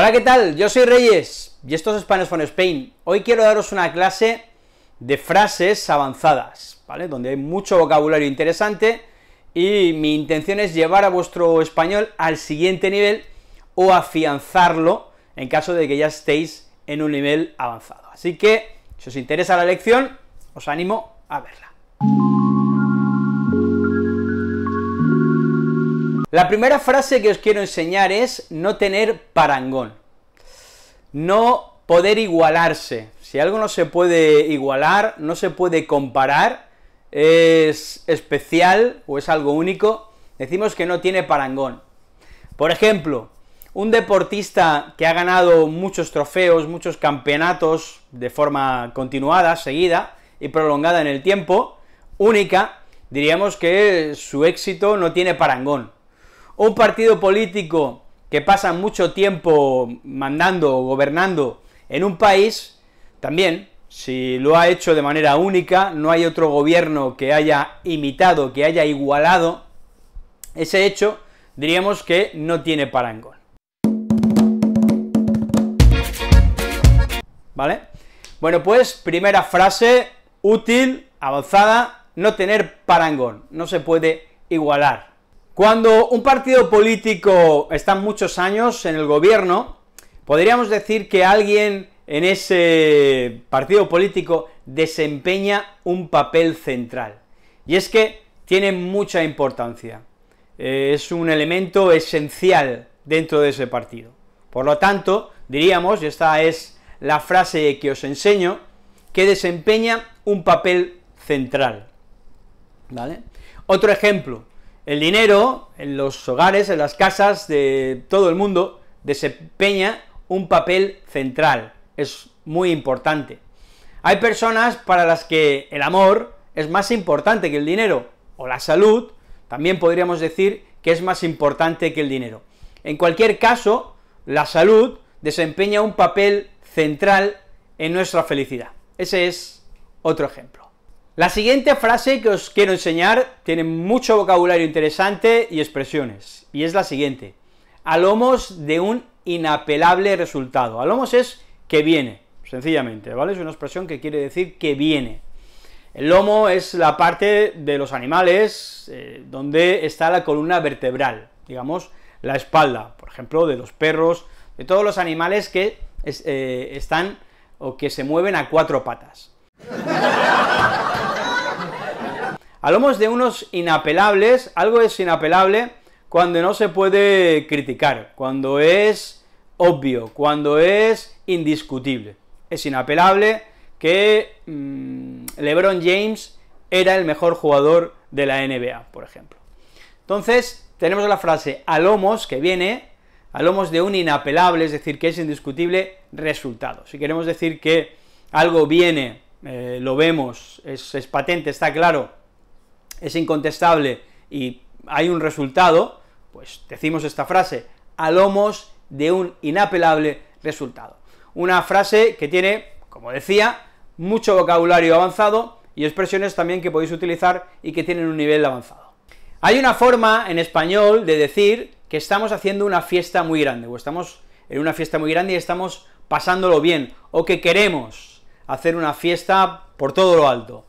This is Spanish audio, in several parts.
Hola, ¿qué tal? Yo soy Reyes y esto es Spanish for Spain. Hoy quiero daros una clase de frases avanzadas, ¿vale? Donde hay mucho vocabulario interesante y mi intención es llevar a vuestro español al siguiente nivel o afianzarlo en caso de que ya estéis en un nivel avanzado. Así que, si os interesa la lección, os animo a verla. La primera frase que os quiero enseñar es no tener parangón, no poder igualarse. Si algo no se puede igualar, no se puede comparar, es especial o es algo único, decimos que no tiene parangón. Por ejemplo, un deportista que ha ganado muchos trofeos, muchos campeonatos de forma continuada, seguida y prolongada en el tiempo, única, diríamos que su éxito no tiene parangón un partido político que pasa mucho tiempo mandando o gobernando en un país, también, si lo ha hecho de manera única, no hay otro gobierno que haya imitado, que haya igualado ese hecho, diríamos que no tiene parangón. ¿Vale? Bueno, pues primera frase útil, avanzada, no tener parangón, no se puede igualar. Cuando un partido político está muchos años en el gobierno, podríamos decir que alguien en ese partido político desempeña un papel central. Y es que tiene mucha importancia. Eh, es un elemento esencial dentro de ese partido. Por lo tanto, diríamos, y esta es la frase que os enseño, que desempeña un papel central. ¿Vale? Otro ejemplo, el dinero en los hogares, en las casas de todo el mundo, desempeña un papel central, es muy importante. Hay personas para las que el amor es más importante que el dinero, o la salud, también podríamos decir que es más importante que el dinero. En cualquier caso, la salud desempeña un papel central en nuestra felicidad. Ese es otro ejemplo. La siguiente frase que os quiero enseñar tiene mucho vocabulario interesante y expresiones, y es la siguiente. A lomos de un inapelable resultado. A lomos es que viene, sencillamente, ¿vale? Es una expresión que quiere decir que viene. El lomo es la parte de los animales eh, donde está la columna vertebral, digamos, la espalda, por ejemplo, de los perros, de todos los animales que eh, están o que se mueven a cuatro patas. Hablamos de unos inapelables, algo es inapelable cuando no se puede criticar, cuando es obvio, cuando es indiscutible. Es inapelable que mm, LeBron James era el mejor jugador de la NBA, por ejemplo. Entonces, tenemos la frase a lomos que viene, a lomos de un inapelable, es decir, que es indiscutible resultado. Si queremos decir que algo viene, eh, lo vemos, es patente, está claro, es incontestable y hay un resultado, pues decimos esta frase, a lomos de un inapelable resultado. Una frase que tiene, como decía, mucho vocabulario avanzado y expresiones también que podéis utilizar y que tienen un nivel avanzado. Hay una forma en español de decir que estamos haciendo una fiesta muy grande, o estamos en una fiesta muy grande y estamos pasándolo bien, o que queremos hacer una fiesta por todo lo alto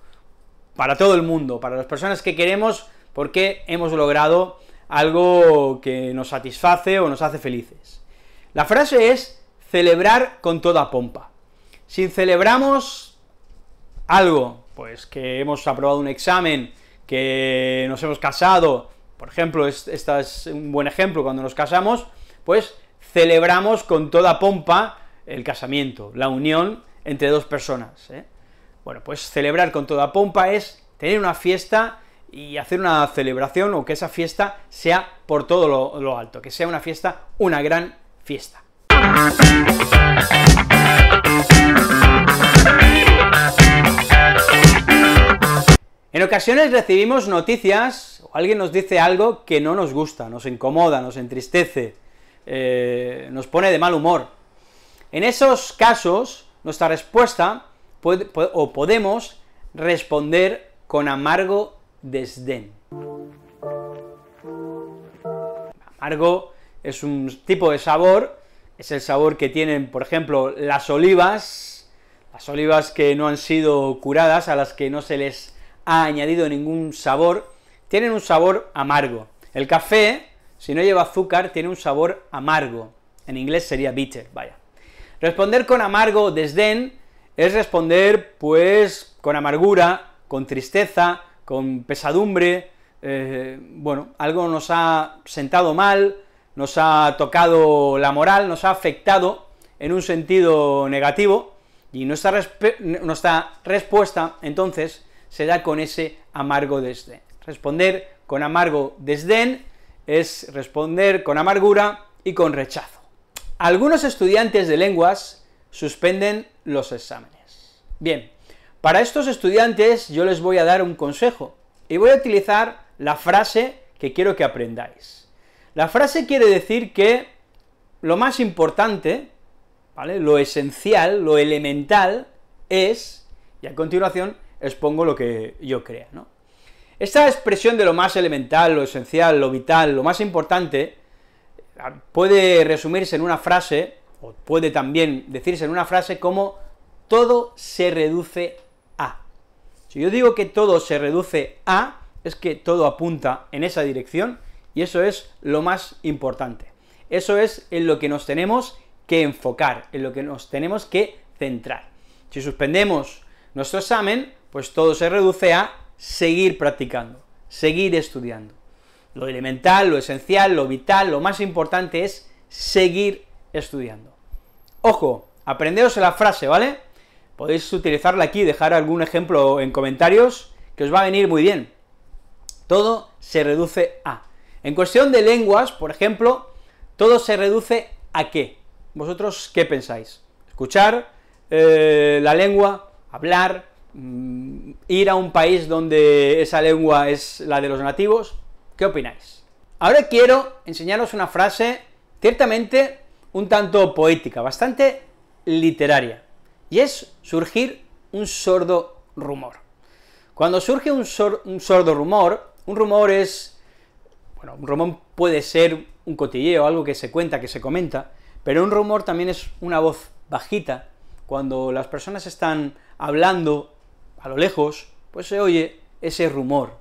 para todo el mundo, para las personas que queremos, porque hemos logrado algo que nos satisface o nos hace felices. La frase es celebrar con toda pompa. Si celebramos algo, pues que hemos aprobado un examen, que nos hemos casado, por ejemplo, este es un buen ejemplo, cuando nos casamos, pues celebramos con toda pompa el casamiento, la unión entre dos personas. ¿eh? Bueno, pues celebrar con toda pompa es tener una fiesta y hacer una celebración o que esa fiesta sea por todo lo, alto, que sea una fiesta, una gran fiesta. En ocasiones recibimos noticias o alguien nos dice algo que no nos gusta, nos incomoda, nos entristece, eh, nos pone de mal humor. En esos casos, nuestra respuesta o podemos responder con amargo desdén. Amargo es un tipo de sabor, es el sabor que tienen, por ejemplo, las olivas, las olivas que no han sido curadas, a las que no se les ha añadido ningún sabor, tienen un sabor amargo. El café, si no lleva azúcar, tiene un sabor amargo. En inglés sería bitter, vaya. Responder con amargo desdén es responder pues con amargura, con tristeza, con pesadumbre, eh, bueno, algo nos ha sentado mal, nos ha tocado la moral, nos ha afectado en un sentido negativo, y nuestra respuesta entonces se da con ese amargo desdén. Responder con amargo desdén es responder con amargura y con rechazo. Algunos estudiantes de lenguas suspenden los exámenes. Bien, para estos estudiantes yo les voy a dar un consejo y voy a utilizar la frase que quiero que aprendáis. La frase quiere decir que lo más importante, ¿vale? Lo esencial, lo elemental es, y a continuación expongo lo que yo crea, ¿no? Esta expresión de lo más elemental, lo esencial, lo vital, lo más importante, puede resumirse en una frase o puede también decirse en una frase como todo se reduce a. Si yo digo que todo se reduce a, es que todo apunta en esa dirección y eso es lo más importante. Eso es en lo que nos tenemos que enfocar, en lo que nos tenemos que centrar. Si suspendemos nuestro examen, pues todo se reduce a seguir practicando, seguir estudiando. Lo elemental, lo esencial, lo vital, lo más importante es seguir estudiando. Ojo, aprendeos la frase, ¿vale? Podéis utilizarla aquí, dejar algún ejemplo en comentarios, que os va a venir muy bien. Todo se reduce a. En cuestión de lenguas, por ejemplo, todo se reduce a qué. ¿Vosotros qué pensáis? Escuchar eh, la lengua, hablar, mm, ir a un país donde esa lengua es la de los nativos. ¿Qué opináis? Ahora quiero enseñaros una frase ciertamente un tanto poética, bastante literaria, y es surgir un sordo rumor. Cuando surge un, un sordo rumor, un rumor es, bueno, un rumor puede ser un cotilleo, algo que se cuenta, que se comenta, pero un rumor también es una voz bajita. Cuando las personas están hablando a lo lejos, pues se oye ese rumor.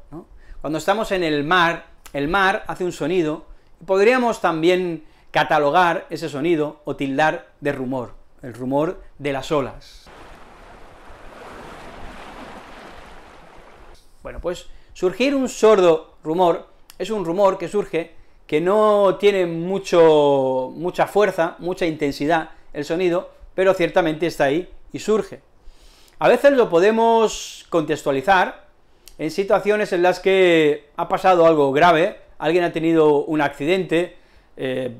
Cuando estamos en el mar, el mar hace un sonido, y podríamos también catalogar ese sonido o tildar de rumor, el rumor de las olas. Bueno, pues surgir un sordo rumor es un rumor que surge que no tiene mucho, mucha fuerza, mucha intensidad el sonido, pero ciertamente está ahí y surge. A veces lo podemos contextualizar en situaciones en las que ha pasado algo grave, alguien ha tenido un accidente, eh,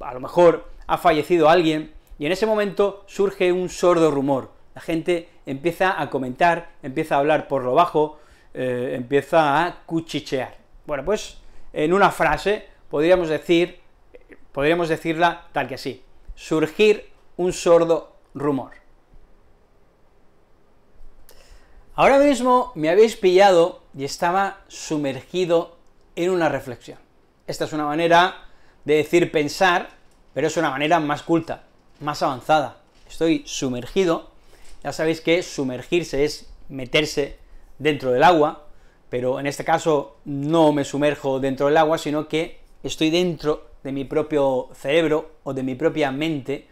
a lo mejor ha fallecido alguien, y en ese momento surge un sordo rumor. La gente empieza a comentar, empieza a hablar por lo bajo, eh, empieza a cuchichear. Bueno, pues en una frase podríamos decir, podríamos decirla tal que así, surgir un sordo rumor. Ahora mismo me habéis pillado y estaba sumergido en una reflexión. Esta es una manera de decir pensar, pero es una manera más culta, más avanzada. Estoy sumergido, ya sabéis que sumergirse es meterse dentro del agua, pero en este caso no me sumerjo dentro del agua, sino que estoy dentro de mi propio cerebro o de mi propia mente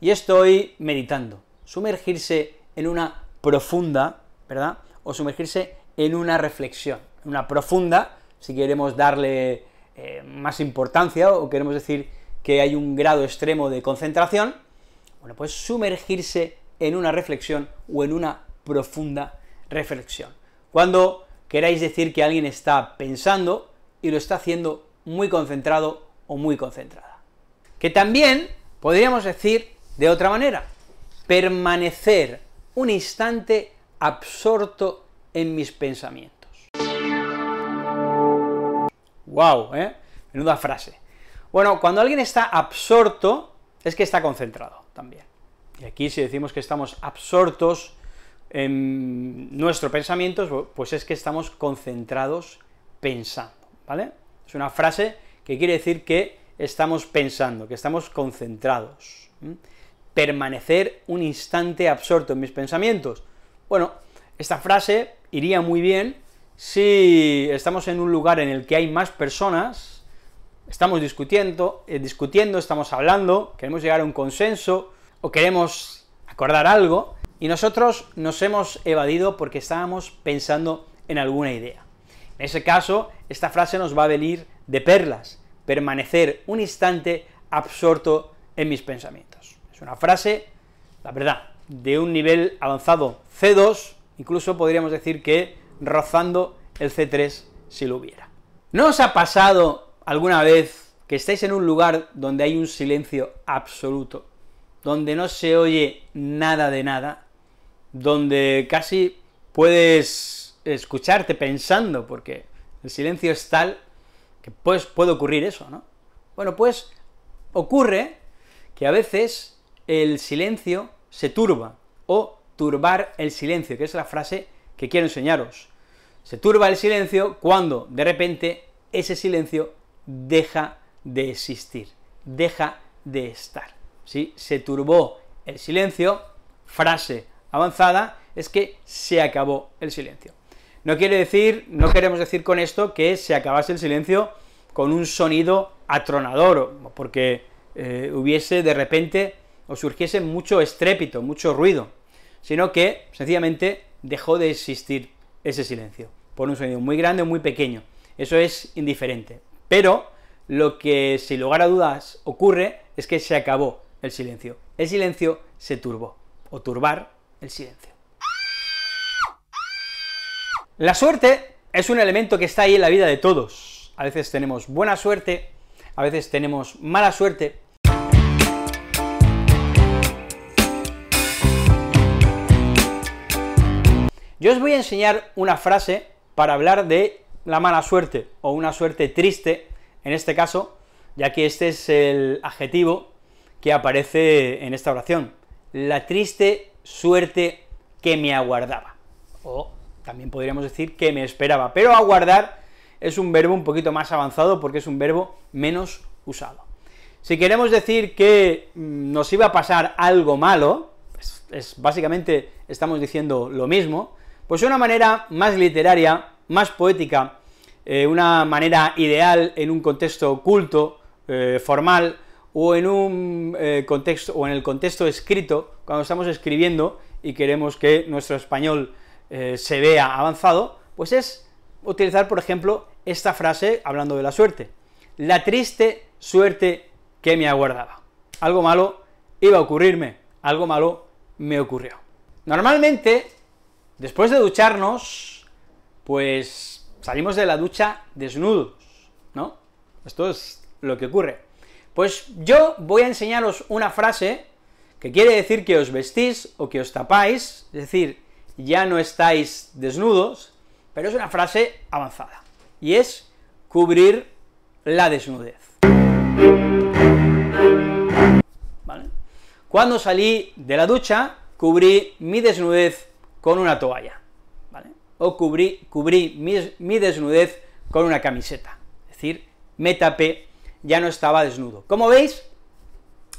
y estoy meditando. Sumergirse en una profunda, ¿verdad? O sumergirse en una reflexión. Una profunda, si queremos darle eh, más importancia o queremos decir que hay un grado extremo de concentración, bueno, pues sumergirse en una reflexión o en una profunda reflexión. Cuando queráis decir que alguien está pensando y lo está haciendo muy concentrado o muy concentrada. Que también podríamos decir de otra manera, permanecer un instante absorto en mis pensamientos. ¡Wow! ¿eh? Menuda frase. Bueno, cuando alguien está absorto, es que está concentrado también. Y aquí si decimos que estamos absortos en nuestros pensamientos, pues es que estamos concentrados pensando, ¿vale? Es una frase que quiere decir que estamos pensando, que estamos concentrados. Permanecer un instante absorto en mis pensamientos. Bueno, esta frase iría muy bien si estamos en un lugar en el que hay más personas, estamos discutiendo, eh, discutiendo, estamos hablando, queremos llegar a un consenso o queremos acordar algo, y nosotros nos hemos evadido porque estábamos pensando en alguna idea. En ese caso, esta frase nos va a venir de perlas, permanecer un instante absorto en mis pensamientos. Es una frase, la verdad, de un nivel avanzado C2, incluso podríamos decir que rozando el C3 si lo hubiera. ¿No os ha pasado alguna vez que estáis en un lugar donde hay un silencio absoluto, donde no se oye nada de nada, donde casi puedes escucharte pensando, porque el silencio es tal que pues, puede ocurrir eso, ¿no? Bueno, pues ocurre que a veces el silencio se turba, o turbar el silencio, que es la frase que quiero enseñaros. Se turba el silencio cuando de repente ese silencio deja de existir, deja de estar. ¿sí? Se turbó el silencio, frase avanzada, es que se acabó el silencio. No quiere decir, no queremos decir con esto que se acabase el silencio con un sonido atronador, porque eh, hubiese de repente o surgiese mucho estrépito, mucho ruido, sino que sencillamente dejó de existir ese silencio, por un sonido muy grande o muy pequeño. Eso es indiferente. Pero lo que sin lugar a dudas ocurre es que se acabó el silencio. El silencio se turbó, o turbar el silencio. La suerte es un elemento que está ahí en la vida de todos. A veces tenemos buena suerte, a veces tenemos mala suerte, Yo os voy a enseñar una frase para hablar de la mala suerte o una suerte triste, en este caso, ya que este es el adjetivo que aparece en esta oración. La triste suerte que me aguardaba. O también podríamos decir que me esperaba. Pero aguardar es un verbo un poquito más avanzado porque es un verbo menos usado. Si queremos decir que mm, nos iba a pasar algo malo, básicamente estamos diciendo lo mismo, pues una manera más literaria, más poética, eh, una manera ideal en un contexto culto, eh, formal, o en un eh, contexto, o en el contexto escrito, cuando estamos escribiendo y queremos que nuestro español se vea avanzado, pues es utilizar, por ejemplo, esta frase hablando de la suerte. La triste suerte que me aguardaba. Algo malo iba a ocurrirme, algo malo me ocurrió. Normalmente Después de ducharnos, pues salimos de la ducha desnudos, ¿no? Esto es lo que ocurre. Pues yo voy a enseñaros una frase que quiere decir que os vestís o que os tapáis, es decir, ya no estáis desnudos, pero es una frase avanzada, y es cubrir la desnudez. ¿Vale? Cuando salí de la ducha, cubrí mi desnudez con una toalla, ¿vale? O cubrí, cubrí mi, mi desnudez con una camiseta, es decir, me tapé, ya no estaba desnudo. Como veis,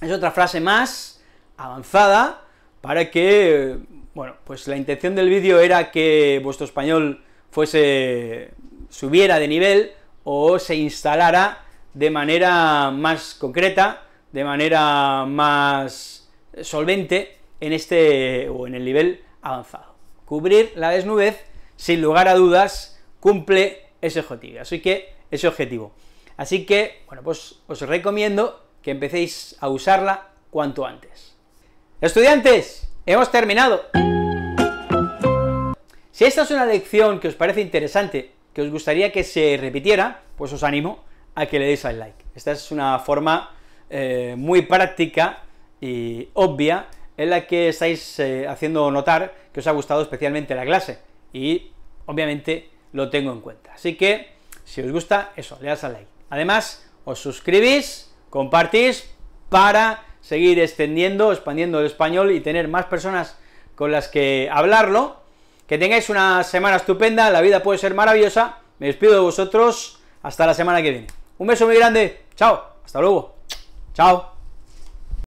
es otra frase más avanzada para que, bueno, pues la intención del vídeo era que vuestro español fuese, subiera de nivel o se instalara de manera más concreta, de manera más solvente en este, o en el nivel avanzado. Cubrir la desnudez, sin lugar a dudas, cumple ese objetivo. Así que, ese objetivo. Así que, bueno, pues os recomiendo que empecéis a usarla cuanto antes. Estudiantes, hemos terminado. Si esta es una lección que os parece interesante, que os gustaría que se repitiera, pues os animo a que le deis al like. Esta es una forma eh, muy práctica y obvia en la que estáis eh, haciendo notar que os ha gustado especialmente la clase y obviamente lo tengo en cuenta. Así que si os gusta, eso, le das al like. Además, os suscribís, compartís para seguir extendiendo, expandiendo el español y tener más personas con las que hablarlo. Que tengáis una semana estupenda, la vida puede ser maravillosa. Me despido de vosotros hasta la semana que viene. Un beso muy grande, chao, hasta luego, chao.